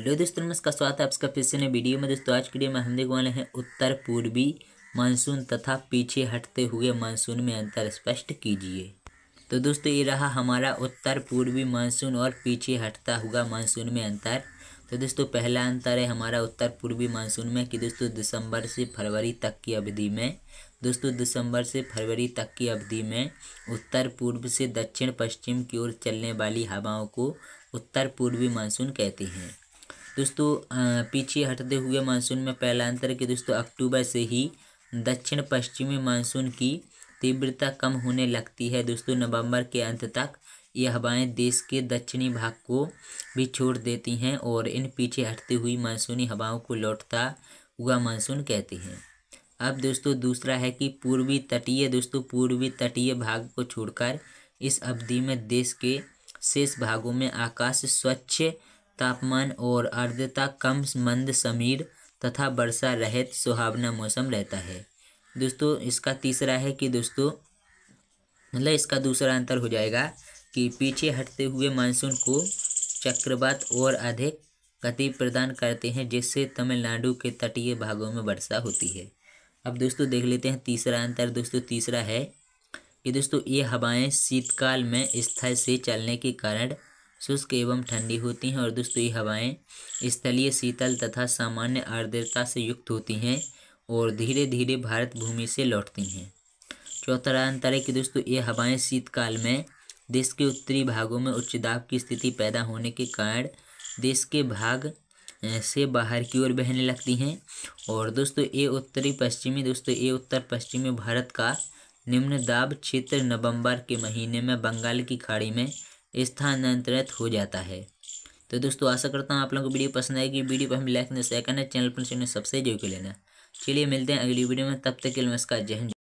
hello दोस्तों नमस्कार स्वागत है आपका फिर से नए वीडियो में दोस्तों आज के लिए में हम देखने वाले हैं उत्तर पूर्वी मानसून तथा पीछे हटते हुए मानसून में अंतर स्पष्ट कीजिए तो दोस्तों ये रहा हमारा उत्तर पूर्वी मानसून और पीछे हटता हुआ मानसून में अंतर तो दोस्तों पहला अंतर है हमारा उत्तर पूर्वी मानसून में कि दोस्तों दिसंबर से फरवरी तक की अवधि में दोस्तों दिसंबर से फरवरी तक की अवधि में उत्तर पूर्व से दक्षिण पश्चिम की ओर चलने वाली हवाओं को उत्तर पूर्वी मानसून कहते हैं दोस्तों पीछे हटते हुए मानसून में पहला अंतर कि दोस्तों अक्टूबर से ही दक्षिण पश्चिमी मानसून की तीव्रता कम होने लगती है दोस्तों नवंबर के अंत तक ये हवाएं देश के दक्षिणी भाग को भी छोड़ देती हैं और इन पीछे हटती हुई मानसूनी हवाओं को लौटता हुआ मानसून कहते हैं अब दोस्तों दूसरा है कि पूर्वी तटीय दोस्तों पूर्वी तटीय भाग को छोड़कर इस अवधि में देश के शेष भागों में आकाश स्वच्छ तापमान और आर्द्रता कम मंद समीर तथा वर्षा रहित सुहावना मौसम रहता है दोस्तों इसका तीसरा है कि दोस्तों मतलब इसका दूसरा अंतर हो जाएगा कि पीछे हटते हुए मानसून को चक्रवात और अधिक गति प्रदान करते हैं जिससे तमिलनाडु के तटीय भागों में वर्षा होती है अब दोस्तों देख लेते हैं तीसरा अंतर दोस्तों तीसरा है कि दोस्तों ये हवाएं शीतकाल में स्थल से चलने के कारण शुष्क एवं ठंडी होती हैं और दोस्तों ये हवाएं स्थलीय शीतल तथा सामान्य आर्द्रता से युक्त होती हैं और धीरे धीरे भारत भूमि से लौटती हैं चौथा अंतर है कि दोस्तों ये हवाएं शीतकाल में देश के उत्तरी भागों में उच्च दाब की स्थिति पैदा होने के कारण देश के भाग से बाहर की ओर बहने लगती हैं और दोस्तों ये उत्तरी पश्चिमी दोस्तों ये उत्तर पश्चिमी भारत का निम्न दाब क्षेत्र नवंबर के महीने में बंगाल की खाड़ी में स्थानांतरित हो जाता है तो दोस्तों आशा करता हूँ आप लोगों को वीडियो पसंद आएगी वीडियो पर हम लाइक ने शेयर चैनल पर सबसे जो के लेना चलिए मिलते हैं अगली वीडियो में तब तक के नमस्कार जय हिंद